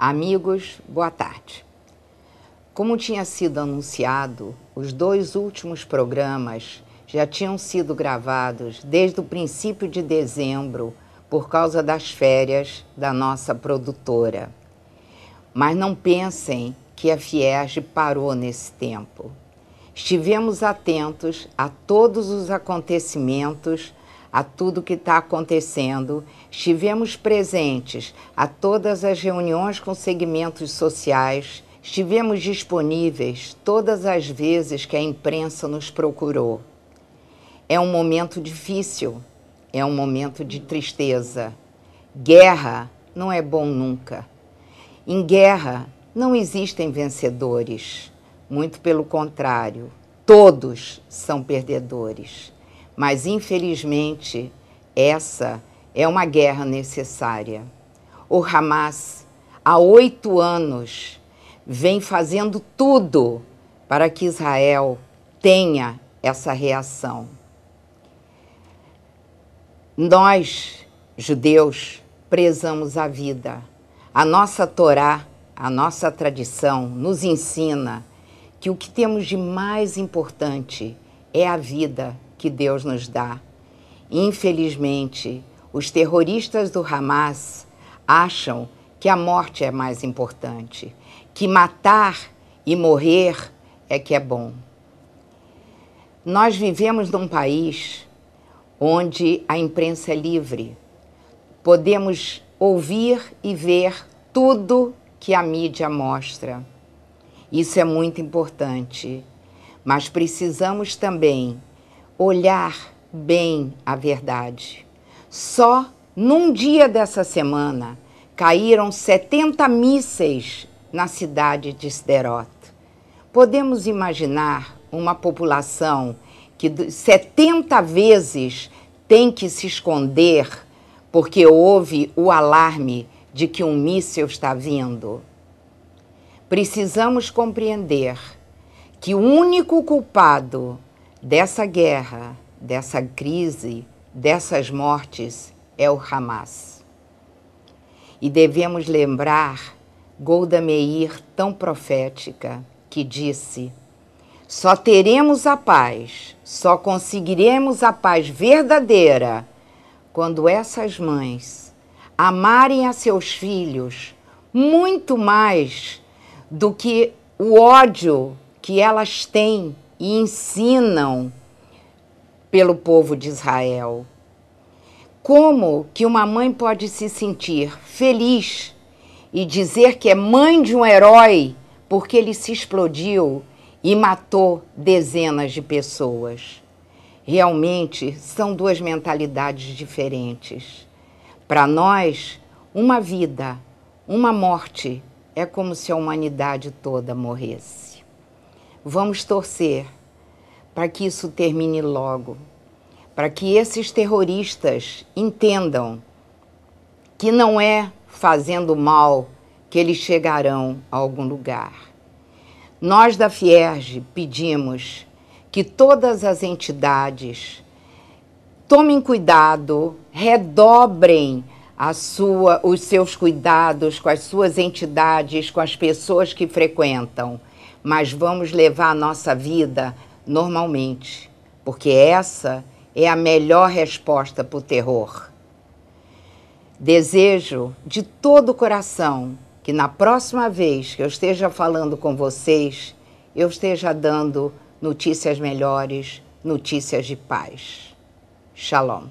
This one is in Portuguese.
Amigos, boa tarde. Como tinha sido anunciado, os dois últimos programas já tinham sido gravados desde o princípio de dezembro por causa das férias da nossa produtora. Mas não pensem que a Fierge parou nesse tempo. Estivemos atentos a todos os acontecimentos a tudo que está acontecendo, estivemos presentes a todas as reuniões com segmentos sociais, estivemos disponíveis todas as vezes que a imprensa nos procurou. É um momento difícil, é um momento de tristeza. Guerra não é bom nunca. Em guerra não existem vencedores, muito pelo contrário, todos são perdedores. Mas, infelizmente, essa é uma guerra necessária. O Hamas, há oito anos, vem fazendo tudo para que Israel tenha essa reação. Nós, judeus, prezamos a vida. A nossa Torá, a nossa tradição, nos ensina que o que temos de mais importante é a vida que Deus nos dá. Infelizmente, os terroristas do Hamas acham que a morte é mais importante, que matar e morrer é que é bom. Nós vivemos num país onde a imprensa é livre. Podemos ouvir e ver tudo que a mídia mostra. Isso é muito importante, mas precisamos também olhar bem a verdade. Só num dia dessa semana caíram 70 mísseis na cidade de Sderot. Podemos imaginar uma população que 70 vezes tem que se esconder porque houve o alarme de que um míssil está vindo. Precisamos compreender que o único culpado Dessa guerra, dessa crise, dessas mortes é o Hamas. E devemos lembrar Golda Meir, tão profética, que disse: só teremos a paz, só conseguiremos a paz verdadeira quando essas mães amarem a seus filhos muito mais do que o ódio que elas têm e ensinam pelo povo de Israel. Como que uma mãe pode se sentir feliz e dizer que é mãe de um herói porque ele se explodiu e matou dezenas de pessoas? Realmente são duas mentalidades diferentes. Para nós, uma vida, uma morte é como se a humanidade toda morresse. Vamos torcer para que isso termine logo, para que esses terroristas entendam que não é fazendo mal que eles chegarão a algum lugar. Nós da Fierge pedimos que todas as entidades tomem cuidado, redobrem a sua, os seus cuidados com as suas entidades, com as pessoas que frequentam mas vamos levar a nossa vida normalmente, porque essa é a melhor resposta para o terror. Desejo de todo o coração que na próxima vez que eu esteja falando com vocês, eu esteja dando notícias melhores, notícias de paz. Shalom.